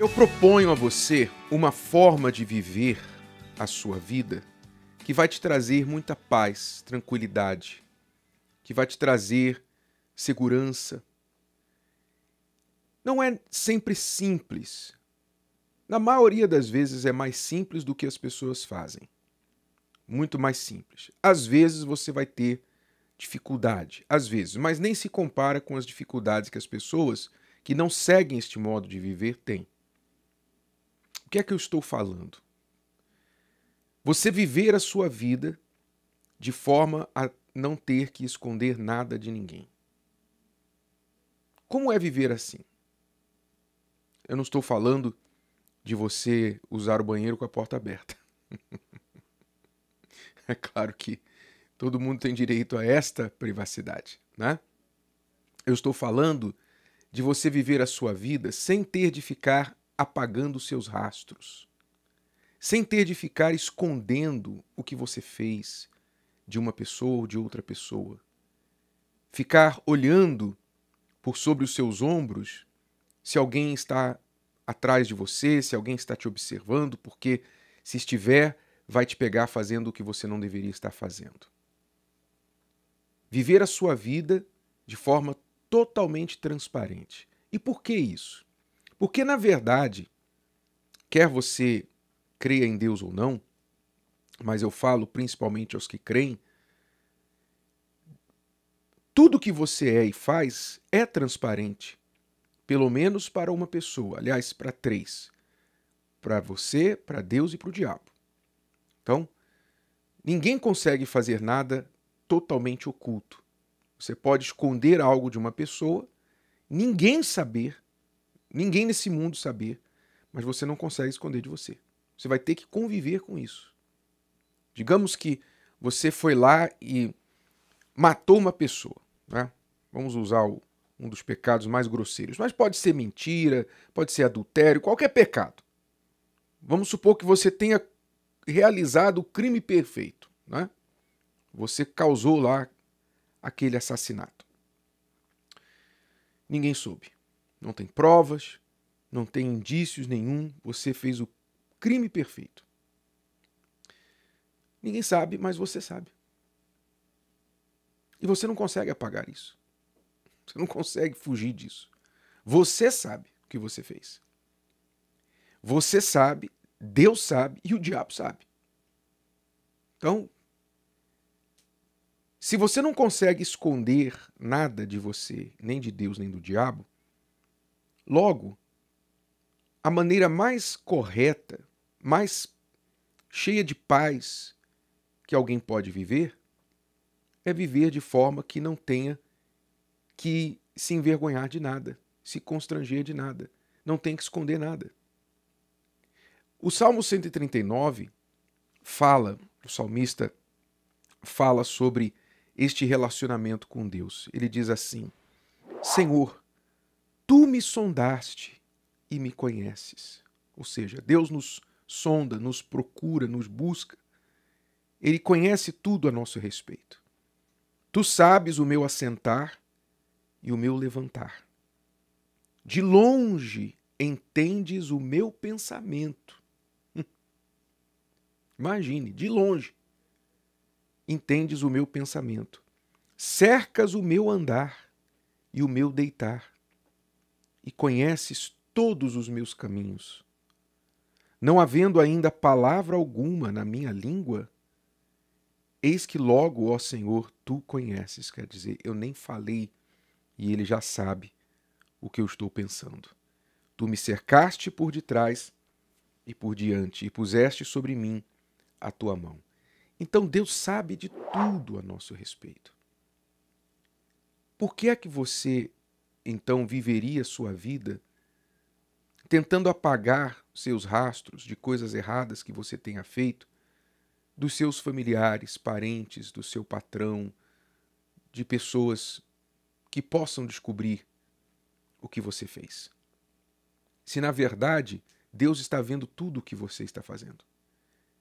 Eu proponho a você uma forma de viver a sua vida que vai te trazer muita paz, tranquilidade, que vai te trazer segurança. Não é sempre simples. Na maioria das vezes é mais simples do que as pessoas fazem. Muito mais simples. Às vezes você vai ter dificuldade, às vezes, mas nem se compara com as dificuldades que as pessoas que não seguem este modo de viver têm. O que é que eu estou falando? Você viver a sua vida de forma a não ter que esconder nada de ninguém. Como é viver assim? Eu não estou falando de você usar o banheiro com a porta aberta. é claro que todo mundo tem direito a esta privacidade, né? Eu estou falando de você viver a sua vida sem ter de ficar apagando seus rastros, sem ter de ficar escondendo o que você fez de uma pessoa ou de outra pessoa, ficar olhando por sobre os seus ombros se alguém está atrás de você, se alguém está te observando, porque se estiver, vai te pegar fazendo o que você não deveria estar fazendo. Viver a sua vida de forma totalmente transparente. E por que isso? Porque, na verdade, quer você creia em Deus ou não, mas eu falo principalmente aos que creem, tudo que você é e faz é transparente, pelo menos para uma pessoa, aliás, para três: para você, para Deus e para o diabo. Então, ninguém consegue fazer nada totalmente oculto. Você pode esconder algo de uma pessoa, ninguém saber ninguém nesse mundo saber, mas você não consegue esconder de você. Você vai ter que conviver com isso. Digamos que você foi lá e matou uma pessoa, né? Vamos usar o, um dos pecados mais grosseiros, mas pode ser mentira, pode ser adultério, qualquer pecado. Vamos supor que você tenha realizado o crime perfeito, né? Você causou lá aquele assassinato. Ninguém soube não tem provas, não tem indícios nenhum, você fez o crime perfeito. Ninguém sabe, mas você sabe. E você não consegue apagar isso. Você não consegue fugir disso. Você sabe o que você fez. Você sabe, Deus sabe e o diabo sabe. Então, se você não consegue esconder nada de você, nem de Deus, nem do diabo, Logo, a maneira mais correta, mais cheia de paz que alguém pode viver é viver de forma que não tenha que se envergonhar de nada, se constranger de nada, não tem que esconder nada. O Salmo 139 fala, o salmista fala sobre este relacionamento com Deus. Ele diz assim: Senhor, Tu me sondaste e me conheces. Ou seja, Deus nos sonda, nos procura, nos busca. Ele conhece tudo a nosso respeito. Tu sabes o meu assentar e o meu levantar. De longe entendes o meu pensamento. Hum. Imagine, de longe entendes o meu pensamento. Cercas o meu andar e o meu deitar e conheces todos os meus caminhos. Não havendo ainda palavra alguma na minha língua, eis que logo, ó Senhor, tu conheces. Quer dizer, eu nem falei e ele já sabe o que eu estou pensando. Tu me cercaste por detrás e por diante, e puseste sobre mim a tua mão. Então Deus sabe de tudo a nosso respeito. Por que é que você então viveria sua vida tentando apagar seus rastros de coisas erradas que você tenha feito dos seus familiares, parentes, do seu patrão, de pessoas que possam descobrir o que você fez. Se na verdade Deus está vendo tudo o que você está fazendo.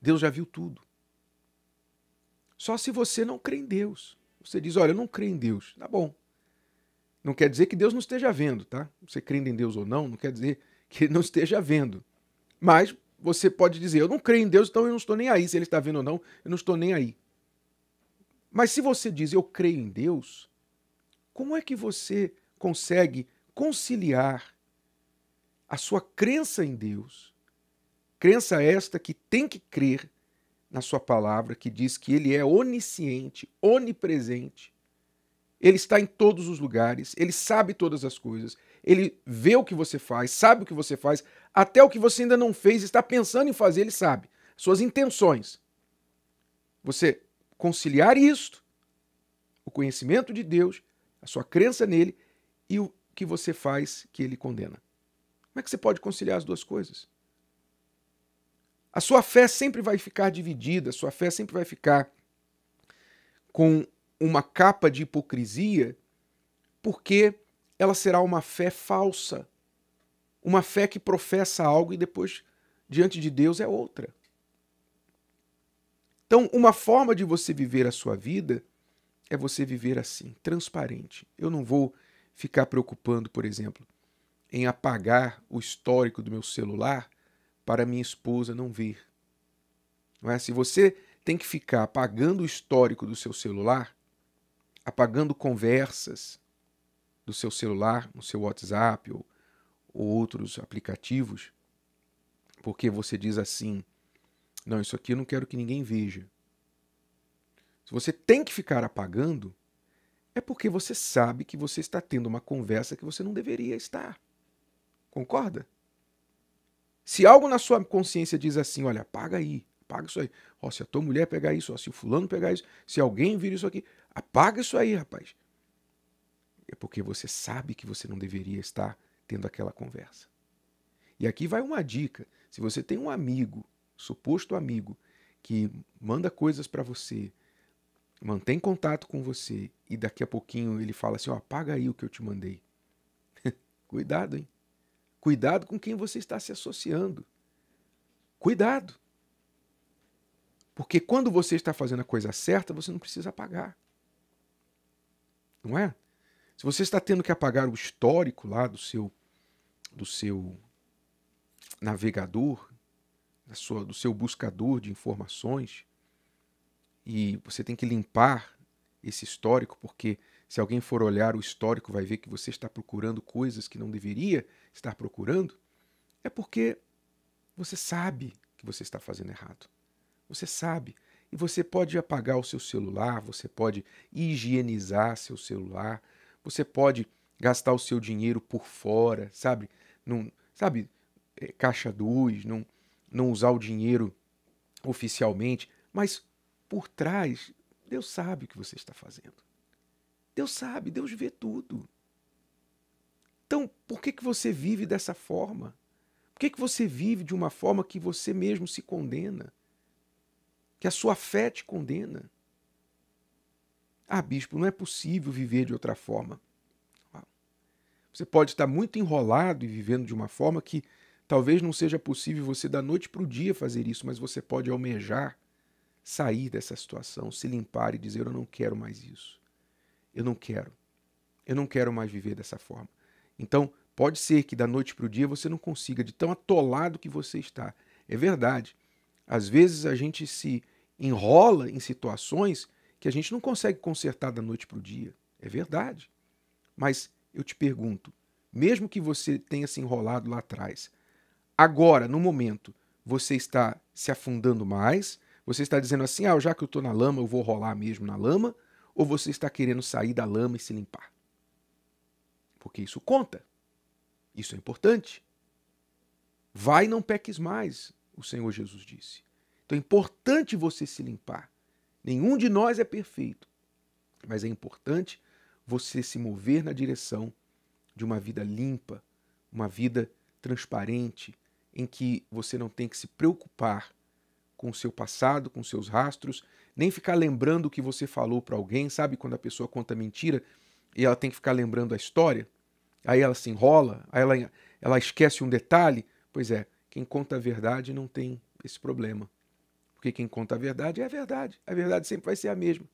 Deus já viu tudo. Só se você não crê em Deus. Você diz: Olha, eu não creio em Deus. Tá bom. Não quer dizer que Deus não esteja vendo, tá? Você crendo em Deus ou não, não quer dizer que ele não esteja vendo. Mas você pode dizer, eu não creio em Deus, então eu não estou nem aí. Se ele está vendo ou não, eu não estou nem aí. Mas se você diz, eu creio em Deus, como é que você consegue conciliar a sua crença em Deus? Crença esta que tem que crer na sua palavra, que diz que ele é onisciente, onipresente, ele está em todos os lugares, ele sabe todas as coisas, ele vê o que você faz, sabe o que você faz, até o que você ainda não fez, está pensando em fazer, ele sabe. Suas intenções. Você conciliar isto, o conhecimento de Deus, a sua crença nele e o que você faz que ele condena. Como é que você pode conciliar as duas coisas? A sua fé sempre vai ficar dividida, a sua fé sempre vai ficar com uma capa de hipocrisia, porque ela será uma fé falsa. Uma fé que professa algo e depois, diante de Deus, é outra. Então, uma forma de você viver a sua vida é você viver assim, transparente. Eu não vou ficar preocupando, por exemplo, em apagar o histórico do meu celular para minha esposa não ver. Não é? Se você tem que ficar apagando o histórico do seu celular, apagando conversas do seu celular, no seu WhatsApp ou, ou outros aplicativos, porque você diz assim: não, isso aqui eu não quero que ninguém veja. Se você tem que ficar apagando, é porque você sabe que você está tendo uma conversa que você não deveria estar. Concorda? Se algo na sua consciência diz assim, olha, apaga aí, apaga isso aí. Ó, se a tua mulher pegar isso, ó, se o fulano pegar isso, se alguém vir isso aqui, Apaga isso aí, rapaz. É porque você sabe que você não deveria estar tendo aquela conversa. E aqui vai uma dica. Se você tem um amigo, suposto amigo, que manda coisas para você, mantém contato com você e daqui a pouquinho ele fala assim: ó, apaga aí o que eu te mandei. Cuidado, hein? Cuidado com quem você está se associando. Cuidado. Porque quando você está fazendo a coisa certa, você não precisa apagar. Não é? Se você está tendo que apagar o histórico lá do seu do seu navegador, da sua, do seu buscador de informações, e você tem que limpar esse histórico, porque se alguém for olhar o histórico, vai ver que você está procurando coisas que não deveria estar procurando, é porque você sabe que você está fazendo errado. Você sabe. E você pode apagar o seu celular, você pode higienizar seu celular, você pode gastar o seu dinheiro por fora, sabe? Não, sabe, é, caixa 2, não, não usar o dinheiro oficialmente, mas por trás, Deus sabe o que você está fazendo. Deus sabe, Deus vê tudo. Então, por que, que você vive dessa forma? Por que, que você vive de uma forma que você mesmo se condena? que a sua fé te condena. Ah, bispo, não é possível viver de outra forma. Ah, você pode estar muito enrolado e vivendo de uma forma que talvez não seja possível você da noite para o dia fazer isso, mas você pode almejar sair dessa situação, se limpar e dizer: Eu não quero mais isso. Eu não quero. Eu não quero mais viver dessa forma. Então, pode ser que da noite para o dia você não consiga, de tão atolado que você está. É verdade. Às vezes a gente se enrola em situações que a gente não consegue consertar da noite para o dia. É verdade. Mas eu te pergunto, mesmo que você tenha se enrolado lá atrás, agora, no momento, você está se afundando mais? Você está dizendo assim, ah, já que eu estou na lama, eu vou rolar mesmo na lama? Ou você está querendo sair da lama e se limpar? Porque isso conta. Isso é importante. Vai, não peques mais, o Senhor Jesus disse. Então é importante você se limpar. Nenhum de nós é perfeito, mas é importante você se mover na direção de uma vida limpa, uma vida transparente, em que você não tem que se preocupar com o seu passado, com seus rastros, nem ficar lembrando o que você falou para alguém, sabe quando a pessoa conta mentira e ela tem que ficar lembrando a história? Aí ela se enrola, aí ela, ela esquece um detalhe. Pois é, quem conta a verdade não tem esse problema. Porque quem conta a verdade é a verdade. A verdade sempre vai ser a mesma.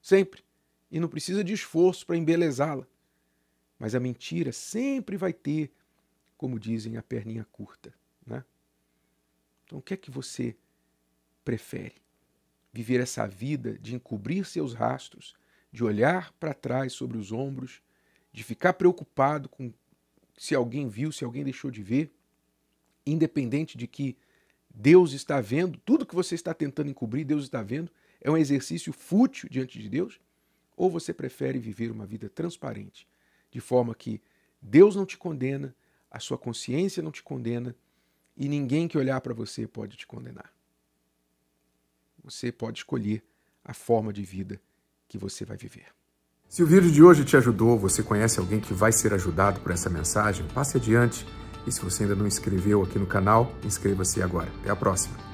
Sempre. E não precisa de esforço para embelezá-la. Mas a mentira sempre vai ter, como dizem, a perninha curta. Né? Então, o que é que você prefere? Viver essa vida de encobrir seus rastros, de olhar para trás sobre os ombros, de ficar preocupado com se alguém viu, se alguém deixou de ver, independente de que Deus está vendo, tudo que você está tentando encobrir, Deus está vendo, é um exercício fútil diante de Deus? Ou você prefere viver uma vida transparente, de forma que Deus não te condena, a sua consciência não te condena e ninguém que olhar para você pode te condenar? Você pode escolher a forma de vida que você vai viver. Se o vídeo de hoje te ajudou, você conhece alguém que vai ser ajudado por essa mensagem, passe adiante. E se você ainda não inscreveu aqui no canal, inscreva-se agora. Até a próxima!